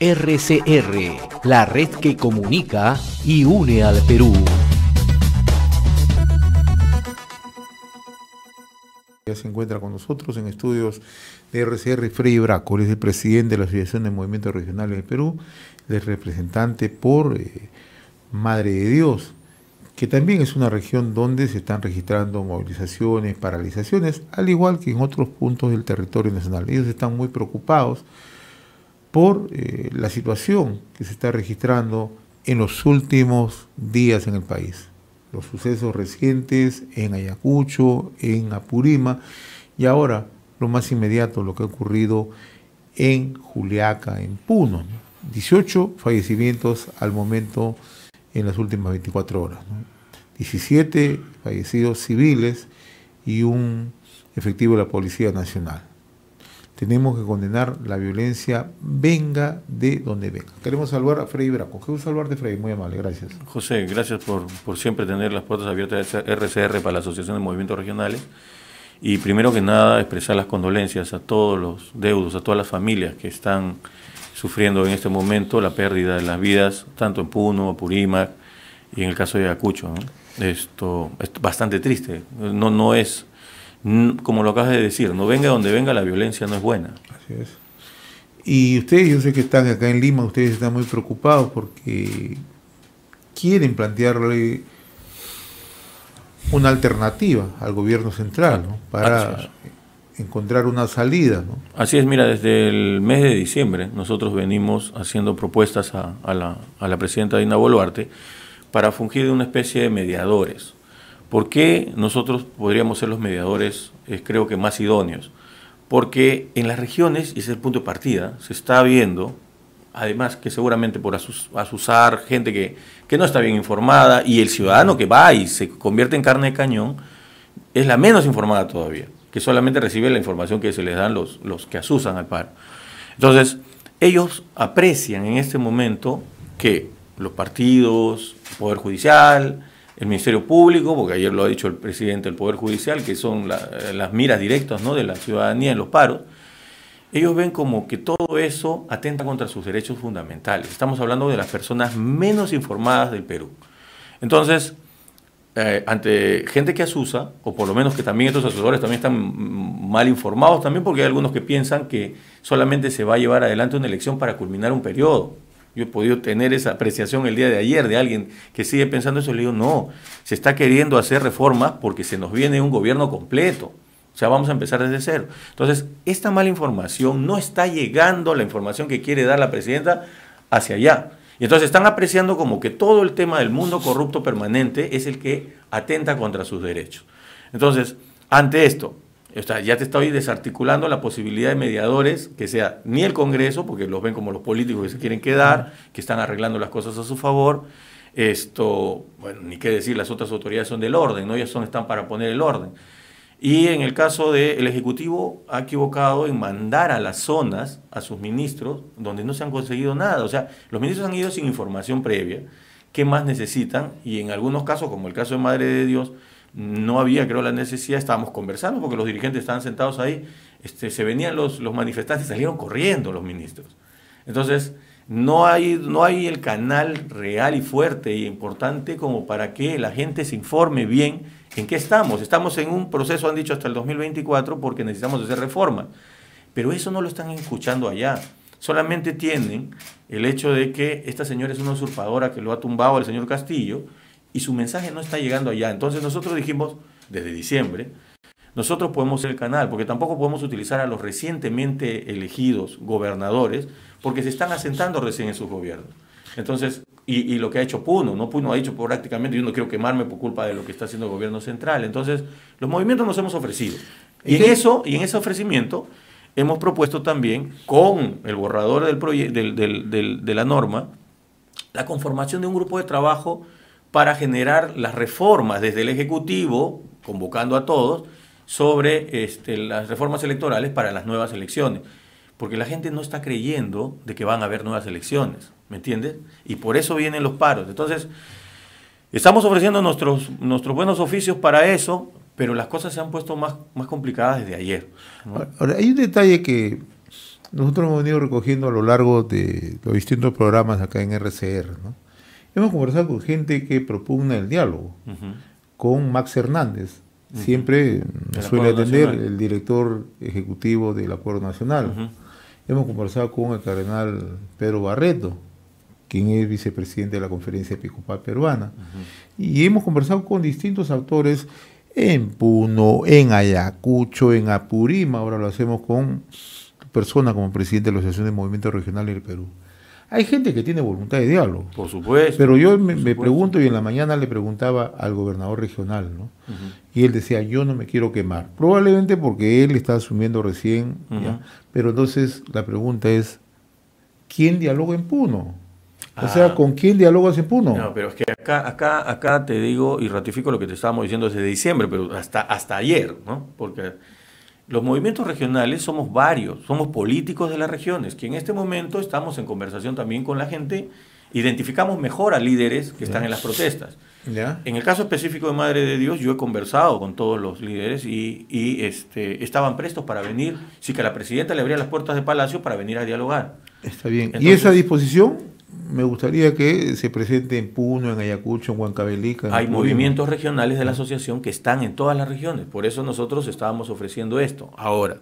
RCR, la red que comunica y une al Perú. Ya se encuentra con nosotros en estudios de RCR Freddy Braco, es el presidente de la Asociación de Movimientos Regionales del Perú, el representante por eh, Madre de Dios, que también es una región donde se están registrando movilizaciones, paralizaciones, al igual que en otros puntos del territorio nacional. Ellos están muy preocupados por eh, la situación que se está registrando en los últimos días en el país. Los sucesos recientes en Ayacucho, en Apurima y ahora lo más inmediato, lo que ha ocurrido en Juliaca, en Puno. 18 fallecimientos al momento en las últimas 24 horas. 17 fallecidos civiles y un efectivo de la Policía Nacional tenemos que condenar la violencia, venga de donde venga. Queremos saludar a Freddy Braco. gusto saludarte, Freddy. Muy amable, gracias. José, gracias por, siempre tener las puertas abiertas de RCR para la Asociación de Movimientos Regionales. Y primero que nada, expresar las condolencias a todos los deudos, a todas las familias que están sufriendo en este momento la pérdida de las vidas, tanto en Puno, Apurímac y en el caso de Ayacucho. Esto es bastante triste. No, no es como lo acabas de decir, no venga donde venga, la violencia no es buena. Así es. Y ustedes, yo sé que están acá en Lima, ustedes están muy preocupados porque quieren plantearle una alternativa al gobierno central para encontrar una salida. Así es, mira, desde el mes de diciembre nosotros venimos haciendo propuestas a, la, a la presidenta Dina Boluarte para fungir de una especie de mediadores ¿Por qué nosotros podríamos ser los mediadores, es eh, creo que más idóneos? Porque en las regiones, y es el punto de partida, se está viendo, además que seguramente por asusar gente que, no está bien informada y el ciudadano que va y se convierte en carne de cañón, es la menos informada todavía, que solamente recibe la información que se les dan los, los que asusan al paro. Entonces, ellos aprecian en este momento que los partidos, Poder Judicial, el Ministerio Público, porque ayer lo ha dicho el presidente del Poder Judicial, que son las miras directas de la ciudadanía en los paros, ellos ven como que todo eso atenta contra sus derechos fundamentales. Estamos hablando de las personas menos informadas del Perú. Entonces, eh, ante gente que asusa, o por lo menos que también estos asesores también están mal informados, también porque hay algunos que piensan que solamente se va a llevar adelante una elección para culminar un periodo. Yo he podido tener esa apreciación el día de ayer de alguien que sigue pensando eso. Le digo, no, se está queriendo hacer reformas porque se nos viene un gobierno completo. O sea, vamos a empezar desde cero. Entonces, esta mala información no está llegando, la información que quiere dar la presidenta, hacia allá. Y entonces están apreciando como que todo el tema del mundo corrupto permanente es el que atenta contra sus derechos. Entonces, ante esto, o sea, ya te estoy desarticulando la posibilidad de mediadores que sea ni el Congreso, porque los ven como los políticos que se quieren quedar, que están arreglando las cosas a su favor. Esto, bueno, ni qué decir, las otras autoridades son del orden, ¿no? Ellas son, están para poner el orden. Y en el caso del Ejecutivo ha equivocado en mandar a las zonas, a sus ministros, donde no se han conseguido nada. O sea, los ministros han ido sin información previa. ¿Qué más necesitan? Y en algunos casos, como el caso de Madre de Dios, no había, creo, la necesidad, estábamos conversando porque los dirigentes estaban sentados ahí, este, se venían los, manifestantes y salieron corriendo los ministros. Entonces, no hay, no hay el canal real y fuerte y importante como para que la gente se informe bien en qué estamos. Estamos en un proceso, han dicho, hasta el 2024 porque necesitamos hacer reformas. Pero eso no lo están escuchando allá. Solamente tienen el hecho de que esta señora es una usurpadora que lo ha tumbado al señor Castillo, y su mensaje no está llegando allá. Entonces nosotros dijimos, desde diciembre, nosotros podemos ser el canal, porque tampoco podemos utilizar a los recientemente elegidos gobernadores, porque se están asentando recién en sus gobiernos. Entonces, y, lo que ha hecho Puno, ¿no? Puno ha dicho prácticamente, yo no quiero quemarme por culpa de lo que está haciendo el gobierno central. Entonces, los movimientos nos hemos ofrecido. Y, en, eso, y en ese ofrecimiento hemos propuesto también, con el borrador del, del, del, de la norma, la conformación de un grupo de trabajo para generar las reformas desde el Ejecutivo, convocando a todos, sobre este, las reformas electorales para las nuevas elecciones. Porque la gente no está creyendo de que van a haber nuevas elecciones, ¿me entiendes? Y por eso vienen los paros. Entonces, estamos ofreciendo nuestros, nuestros buenos oficios para eso, pero las cosas se han puesto más, más complicadas desde ayer. Ahora, hay un detalle que nosotros hemos venido recogiendo a lo largo de los distintos programas acá en RCR, ¿no? Hemos conversado con gente que propugna el diálogo, con Max Hernández, siempre suele atender el director ejecutivo del Acuerdo Nacional. Hemos conversado con el cardenal Pedro Barreto, quien es vicepresidente de la Conferencia Episcopal Peruana. Y hemos conversado con distintos autores en Puno, en Ayacucho, en Apurima, ahora lo hacemos con personas como presidente de la Asociación de Movimiento Regional del Perú. Hay gente que tiene voluntad de diálogo. Por supuesto. Pero yo me, pregunto, y en la mañana le preguntaba al gobernador regional, ¿no? Y él decía, yo no me quiero quemar. Probablemente porque él está asumiendo recién, pero entonces la pregunta es, ¿quién dialoga en Puno? O sea, ah. ¿con quién dialogas en Puno? No, pero es que acá, acá, acá te digo y ratifico lo que te estábamos diciendo desde diciembre, pero hasta, hasta ayer, ¿no? Porque los movimientos regionales somos varios, somos políticos de las regiones, que en este momento estamos en conversación también con la gente, identificamos mejor a líderes que están en las protestas. En el caso específico de Madre de Dios, yo he conversado con todos los líderes y, este, estaban prestos para venir, sí que la presidenta le abría las puertas de Palacio para venir a dialogar. Está bien. ¿Y esa disposición? me gustaría que se presente en Puno, en Ayacucho, en Huancavelica. Hay movimientos regionales de la asociación que están en todas las regiones, por eso nosotros estábamos ofreciendo esto. Ahora,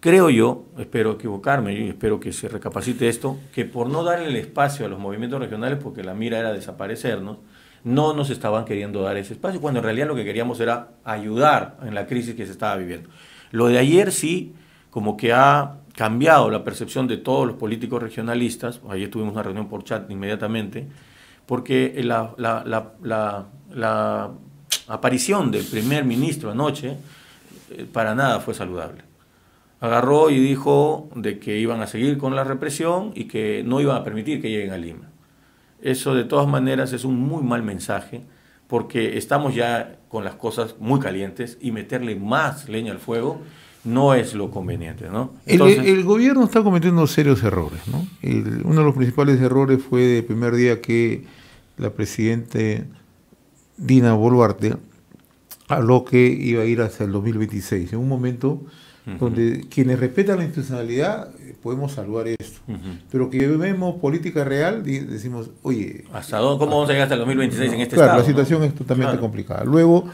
creo yo, espero equivocarme y espero que se recapacite esto, que por no darle el espacio a los movimientos regionales, porque la mira era desaparecernos, no nos estaban queriendo dar ese espacio, cuando en realidad lo que queríamos era ayudar en la crisis que se estaba viviendo. Lo de ayer sí, como que ha cambiado la percepción de todos los políticos regionalistas, ayer tuvimos una reunión por chat inmediatamente, porque la, aparición del primer ministro anoche eh, para nada fue saludable. Agarró y dijo de que iban a seguir con la represión y que no iban a permitir que lleguen a Lima. Eso de todas maneras es un muy mal mensaje porque estamos ya con las cosas muy calientes y meterle más leña al fuego no es lo conveniente. ¿no? el, gobierno está cometiendo serios errores. ¿no? uno de los principales errores fue el primer día que la presidenta Dina Boluarte habló que iba a ir hasta el 2026. En un momento donde quienes respetan la institucionalidad eh, podemos salvar esto. Pero que vemos política real, decimos, oye... ¿Hasta ¿Cómo vamos a llegar hasta el 2026 en este Claro, la situación es totalmente complicada. Luego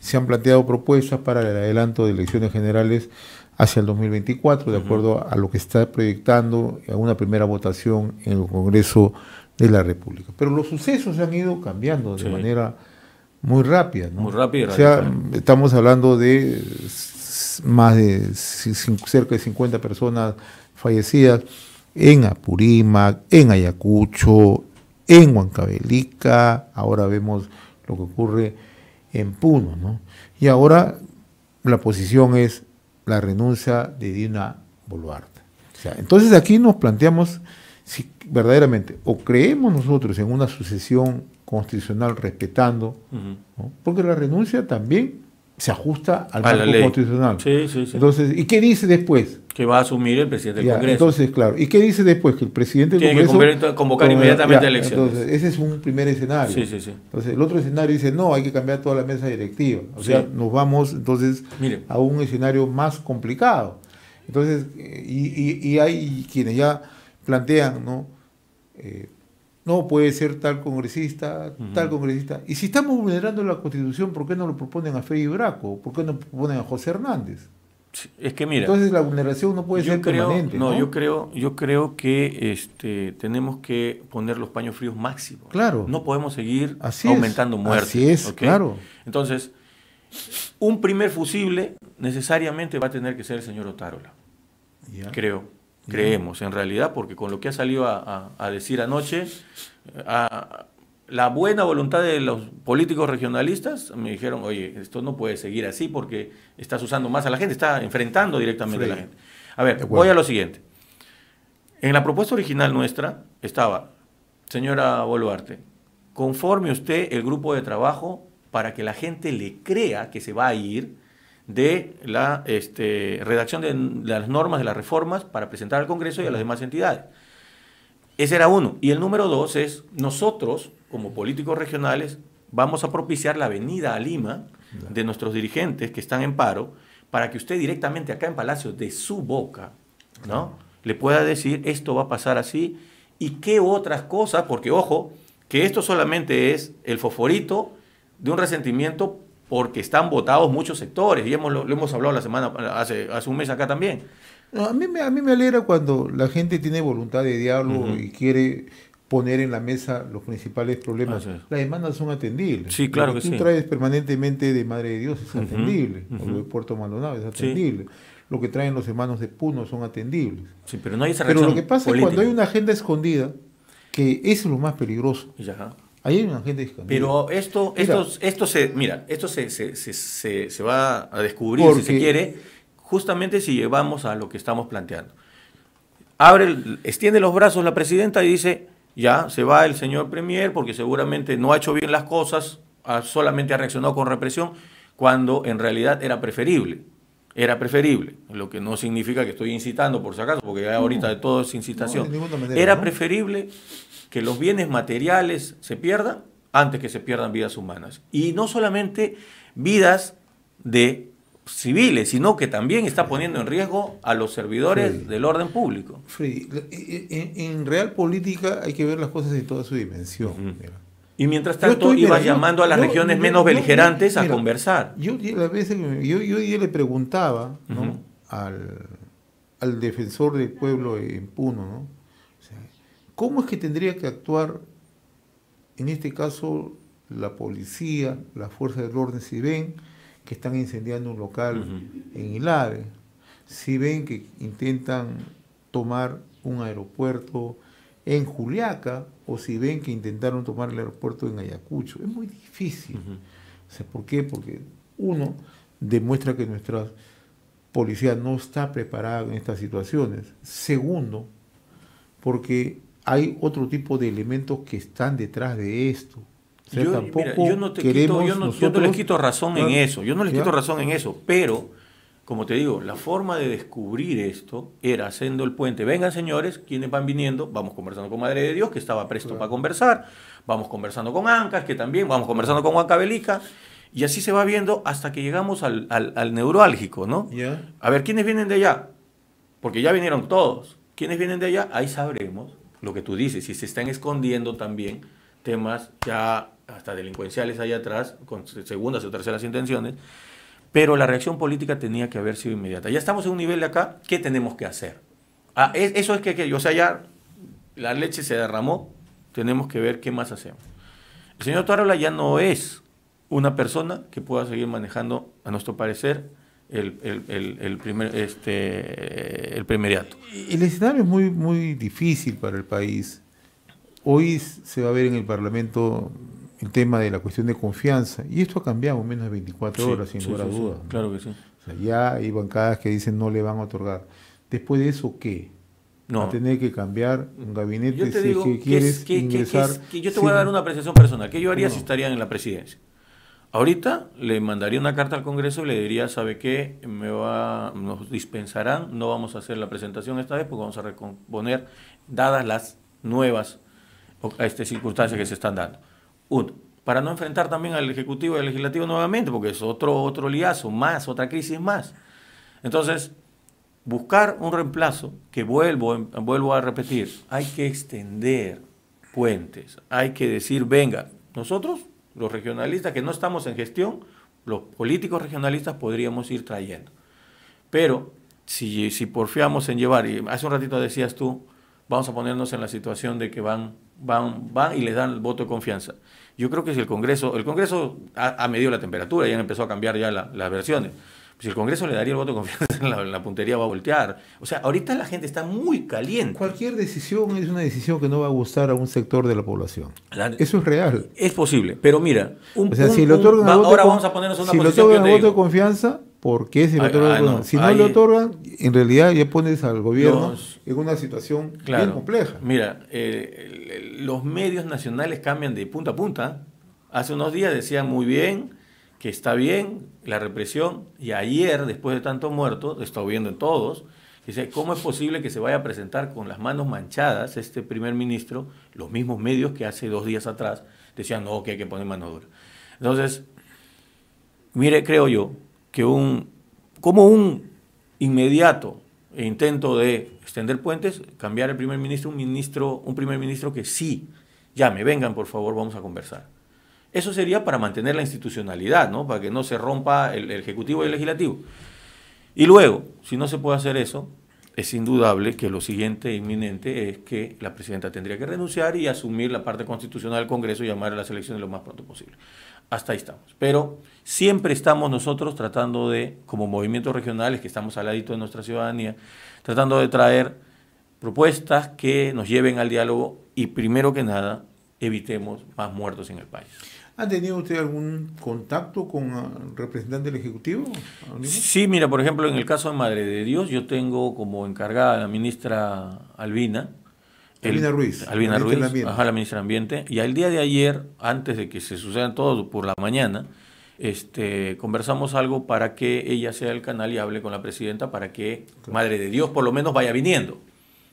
se han planteado propuestas para el adelanto de elecciones generales hacia el 2024, de acuerdo a lo que está proyectando una primera votación en el Congreso de la República. Pero los sucesos se han ido cambiando de manera muy rápida. Muy rápida. O sea, estamos hablando de más de cerca de 50 personas fallecidas en Apurímac, en Ayacucho, en Huancavelica, ahora vemos lo que ocurre en Puno. ¿no? Y ahora la posición es la renuncia de Dina Boluarte. O sea, entonces aquí nos planteamos si verdaderamente o creemos nosotros en una sucesión constitucional respetando, porque la renuncia también se ajusta al marco constitucional. Sí, sí, sí. Entonces, ¿y qué dice después? Que va a asumir el presidente del Congreso. Entonces, claro. ¿Y qué dice después? Que el presidente del Tiene que convocar inmediatamente a elecciones. Entonces, ese es un primer escenario. Sí, sí, sí. Entonces, el otro escenario dice, no, hay que cambiar toda la mesa directiva. O sea, nos vamos entonces a un escenario más complicado. Entonces, y, y, y hay quienes ya plantean, ¿no? Eh, no puede ser tal congresista, tal congresista. Y si estamos vulnerando la constitución, ¿por qué no lo proponen a Freddy Braco? ¿Por qué no lo proponen a José Hernández? Es que mira. Entonces la vulneración no puede ser permanente. No, yo creo, yo creo que este, tenemos que poner los paños fríos máximos. Claro. No podemos seguir aumentando muertes. Así es, claro. Entonces, un primer fusible necesariamente va a tener que ser el señor Otárola. Creo creemos, en realidad, porque con lo que ha salido a, decir anoche, eh, la buena voluntad de los políticos regionalistas me dijeron, oye, esto no puede seguir así porque estás usando más a la gente, está enfrentando directamente a la gente. A ver, voy a lo siguiente. En la propuesta original nuestra estaba, señora Boluarte, conforme usted el grupo de trabajo para que la gente le crea que se va a ir, de la este, redacción de las normas, de las reformas para presentar al Congreso y a las demás entidades. Ese era uno. Y el número dos es, nosotros, como políticos regionales, vamos a propiciar la venida a Lima de nuestros dirigentes que están en paro para que usted directamente acá en Palacio, de su boca, ¿no? le pueda decir esto va a pasar así y qué otras cosas, porque ojo, que esto solamente es el fosforito de un resentimiento porque están votados muchos sectores, y hemos, lo, hemos hablado la semana, hace, un mes acá también. a, mí me, a mí me alegra cuando la gente tiene voluntad de diálogo y quiere poner en la mesa los principales problemas. Las demandas son atendibles. Sí, claro que, tú traes permanentemente de Madre de Dios es atendible. Lo de Puerto Maldonado es atendible. Lo que traen los hermanos de Puno son atendibles. Sí, pero no hay esa Pero lo que pasa es cuando hay una agenda escondida, que es lo más peligroso. Ya. Pero esto, esto, se, mira, esto se, va a descubrir, si se quiere, justamente si llevamos a lo que estamos planteando. Abre, extiende los brazos la presidenta y dice, ya, se va el señor Premier porque seguramente no ha hecho bien las cosas, solamente ha reaccionado con represión, cuando en realidad era preferible. Era preferible, lo que no significa que estoy incitando por si acaso, porque ahorita de todo es incitación. era preferible que los bienes materiales se pierdan antes que se pierdan vidas humanas. Y no solamente vidas de civiles, sino que también está poniendo en riesgo a los servidores del orden público. Eh, eh, en, real política hay que ver las cosas en toda su dimensión. Y mientras tanto iba llamando a las regiones menos beligerantes a conversar. Yo le preguntaba al, al defensor del pueblo en Puno, ¿no? ¿Cómo es que tendría que actuar, en este caso, la policía, las fuerzas del orden, si ven que están incendiando un local en Hilare, si ven que intentan tomar un aeropuerto en Juliaca, o si ven que intentaron tomar el aeropuerto en Ayacucho? Es muy difícil. ¿Por qué? Porque uno demuestra que nuestra policía no está preparada en estas situaciones. Segundo, porque hay otro tipo de elementos que están detrás de esto. yo, tampoco no te quito, les quito razón en eso, yo no les quito razón en eso, pero como te digo, la forma de descubrir esto era haciendo el puente. Vengan, señores, quienes van viniendo, vamos conversando con Madre de Dios, que estaba presto para conversar, vamos conversando con Ancas, que también, vamos conversando con Juan Cabelica, y así se va viendo hasta que llegamos al, al, neurálgico, ¿no? A ver, ¿quiénes vienen de allá? Porque ya vinieron todos. ¿Quiénes vienen de allá? Ahí sabremos lo que tú dices, si se están escondiendo también temas ya hasta delincuenciales ahí atrás, con segundas o terceras intenciones, pero la reacción política tenía que haber sido inmediata. Ya estamos en un nivel de acá, ¿qué tenemos que hacer? Ah, eso es que, que, o sea, ya la leche se derramó, tenemos que ver qué más hacemos. El señor Tarola ya no es una persona que pueda seguir manejando, a nuestro parecer, el, el, el, primer, este, el primeriato. El escenario es muy, muy difícil para el país. Hoy se va a ver en el Parlamento el tema de la cuestión de confianza, y esto ha cambiado en menos de 24 horas, sin ninguna duda. Claro que sí. ya hay bancadas que dicen no le van a otorgar. Después de eso, ¿qué? No. Va a tener que cambiar un gabinete yo te si digo, que quieres yo te voy a dar una apreciación personal. ¿Qué yo haría si estarían en la presidencia? Ahorita le mandaría una carta al Congreso y le diría, ¿sabe qué? Me va, nos dispensarán, no vamos a hacer la presentación esta vez porque vamos a recomponer dadas las nuevas este, circunstancias que se están dando. Uno, para no enfrentar también al Ejecutivo y al Legislativo nuevamente, porque es otro, otro liazo más, otra crisis más. Entonces, buscar un reemplazo, que vuelvo, vuelvo a repetir, hay que extender puentes, hay que decir, venga, nosotros los regionalistas que no estamos en gestión, los políticos regionalistas podríamos ir trayendo. Pero si, porfiamos en llevar, y hace un ratito decías tú, vamos a ponernos en la situación de que van, van, van y les dan el voto de confianza. Yo creo que si el Congreso, el Congreso ha, medido la temperatura, ya empezó a cambiar ya las versiones si el Congreso le daría el voto de confianza, la, puntería va a voltear. O sea, ahorita la gente está muy caliente. Cualquier decisión es una decisión que no va a gustar a un sector de la población. Eso es real. Es posible, pero mira, si le otorgan voto de confianza, ¿por qué si ah, no le otorgan, en realidad ya pones al gobierno en una situación bien compleja. Mira, eh, los medios nacionales cambian de punta a punta. Hace unos días decían muy bien que está bien la represión, y ayer, después de tantos muertos, está viendo en todos, dice, ¿cómo es posible que se vaya a presentar con las manos manchadas este primer ministro, los mismos medios que hace dos días atrás decían, no, que hay que poner mano dura? Entonces, mire, creo yo que un, como un inmediato intento de extender puentes, cambiar el primer ministro, un ministro, un primer ministro que sí, llame, vengan por favor, vamos a conversar. Eso sería para mantener la institucionalidad, ¿no? Para que no se rompa el, Ejecutivo y el Legislativo. Y luego, si no se puede hacer eso, es indudable que lo siguiente inminente es que la presidenta tendría que renunciar y asumir la parte constitucional del Congreso y llamar a las elecciones lo más pronto posible. Hasta ahí estamos. Pero siempre estamos nosotros tratando de, como movimientos regionales que estamos al ladito de nuestra ciudadanía, tratando de traer propuestas que nos lleven al diálogo y primero que nada evitemos más muertos en el país. ¿Ha tenido usted algún contacto con el representante del Ejecutivo? Sí, mira, por ejemplo, en el caso de Madre de Dios, yo tengo como encargada a la ministra Albina. Albina Ruiz. Albina Ruiz, ajá, la ministra de Ambiente. Y al día de ayer, antes de que se sucedan todos por la mañana, este, conversamos algo para que ella sea el canal y hable con la presidenta para que Madre de Dios por lo menos vaya viniendo.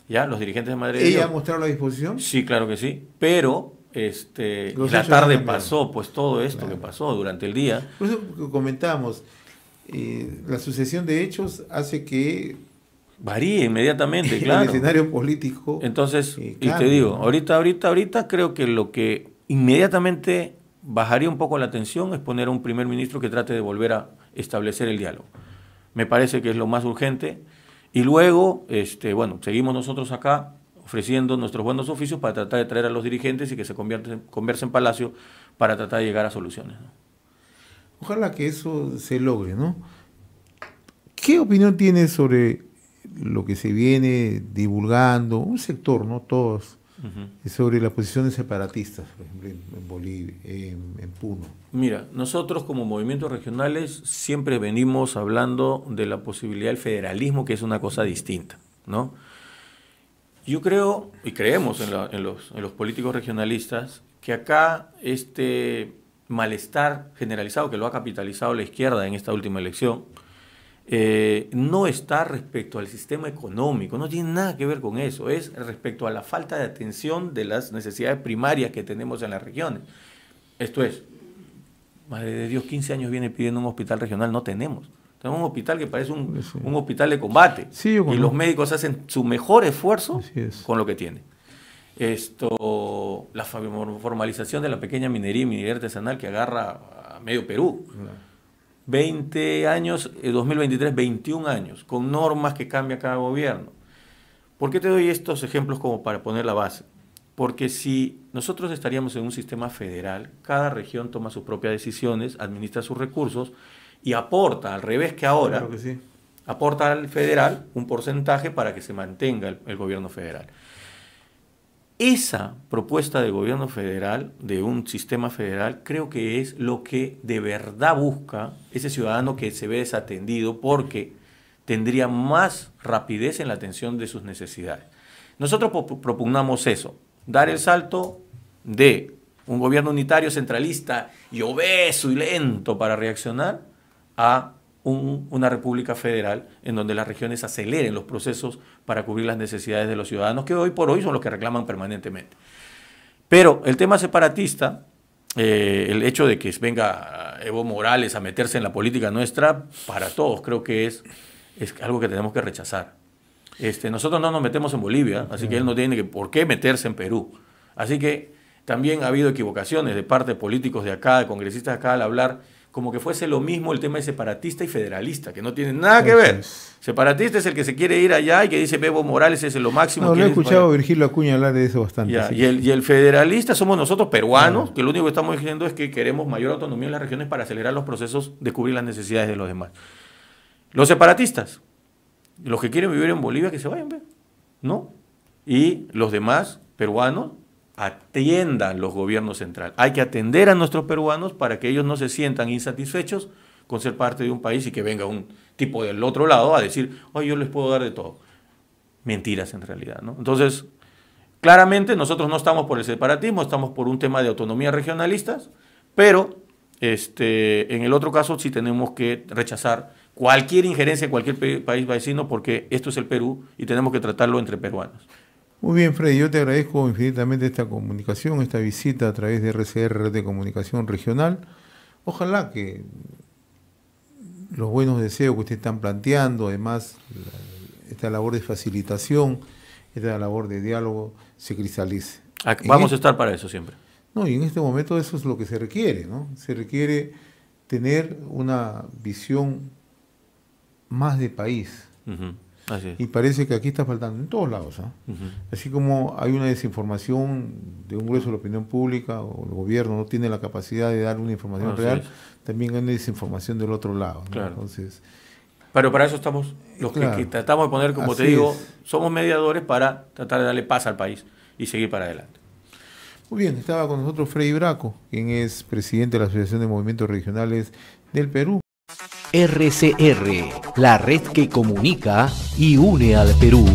¿Ya? Los dirigentes de Madre de Dios. ¿Ella ha mostrado la disposición? Sí, claro que sí. Pero este, la tarde pasó pues todo esto que pasó durante el día. Por eso comentamos, eh, la sucesión de hechos hace que... Varíe inmediatamente, claro. El escenario político. Entonces, eh, y te digo, ahorita, ahorita, ahorita creo que lo que inmediatamente bajaría un poco la tensión es poner a un primer ministro que trate de volver a establecer el diálogo. Me parece que es lo más urgente. Y luego, este, bueno, seguimos nosotros acá ofreciendo nuestros buenos oficios para tratar de traer a los dirigentes y que se conversen en Palacio para tratar de llegar a soluciones. Ojalá que eso se logre, ¿no? ¿Qué opinión tiene sobre lo que se viene divulgando, un sector, no todos, sobre las posiciones separatistas, por ejemplo, en Bolivia, en, Puno? Mira, nosotros como movimientos regionales siempre venimos hablando de la posibilidad del federalismo, que es una cosa distinta, ¿no? Yo creo y creemos en, los, políticos regionalistas que acá este malestar generalizado que lo ha capitalizado la izquierda en esta última elección, eh, no está respecto al sistema económico, no tiene nada que ver con eso, es respecto a la falta de atención de las necesidades primarias que tenemos en las regiones. Esto es, madre de Dios, 15 años viene pidiendo un hospital regional, no tenemos. Tenemos un hospital que parece un, un hospital de combate. y los médicos hacen su mejor esfuerzo con lo que tienen. Esto, la formalización de la pequeña minería y minería artesanal que agarra a medio Perú. 20 años, 2023, eh, 21 años, con normas que cambia cada gobierno. ¿Por qué te doy estos ejemplos como para poner la base? Porque si nosotros estaríamos en un sistema federal, cada región toma sus propias decisiones, administra sus recursos, y aporta, al revés que ahora, aporta al federal un porcentaje para que se mantenga el, gobierno federal. Esa propuesta de gobierno federal, de un sistema federal, creo que es lo que de verdad busca ese ciudadano que se ve desatendido porque tendría más rapidez en la atención de sus necesidades. Nosotros propugnamos eso, dar el salto de un gobierno unitario centralista y obeso y lento para reaccionar a una república federal en donde las regiones aceleren los procesos para cubrir las necesidades de los ciudadanos, que hoy por hoy son los que reclaman permanentemente. Pero el tema separatista, eh, el hecho de que venga Evo Morales a meterse en la política nuestra, para todos creo que es, algo que tenemos que rechazar. Este, nosotros no nos metemos en Bolivia, así que él no tiene que, por qué meterse en Perú. Así que también ha habido equivocaciones de parte de políticos de acá, de congresistas de acá, al hablar como que fuese lo mismo el tema de separatista y federalista, que no tienen nada que ver. Separatista es el que se quiere ir allá y que dice Bebo Morales es lo máximo. No, que lo he escuchado a Virgilio Acuña hablar de eso bastante. y, el, y, el, federalista somos nosotros peruanos, ah. que lo único que estamos diciendo es que queremos mayor autonomía en las regiones para acelerar los procesos, descubrir las necesidades de los demás. Los separatistas, los que quieren vivir en Bolivia, que se vayan, ¿no? Y los demás peruanos, atiendan los gobiernos centrales. Hay que atender a nuestros peruanos para que ellos no se sientan insatisfechos con ser parte de un país y que venga un tipo del otro lado a decir, yo les puedo dar de todo. Mentiras en realidad, ¿no? Entonces, claramente nosotros no estamos por el separatismo, estamos por un tema de autonomía regionalistas, pero este, en el otro caso sí tenemos que rechazar cualquier injerencia de cualquier país vecino porque esto es el Perú y tenemos que tratarlo entre peruanos. Muy bien, Freddy, yo te agradezco infinitamente esta comunicación, esta visita a través de RCR de Comunicación Regional. Ojalá que los buenos deseos que ustedes están planteando, además esta labor de facilitación, esta labor de diálogo, se cristalice. Ah, vamos este a estar para eso siempre. No, y en este momento eso es lo que se requiere, ¿no? Se requiere tener una visión más de país. Y parece que aquí está faltando en todos lados. ¿ah? Así como hay una desinformación de un grueso de la opinión pública o el gobierno no tiene la capacidad de dar una información real, también hay una desinformación del otro lado. Entonces, pero para eso estamos los que, tratamos de poner, como te digo, somos mediadores para tratar de darle paz al país y seguir para adelante. Muy bien, estaba con nosotros Freddy Braco, quien es presidente de la Asociación de Movimientos Regionales del Perú. RCR, la red que comunica y une al Perú.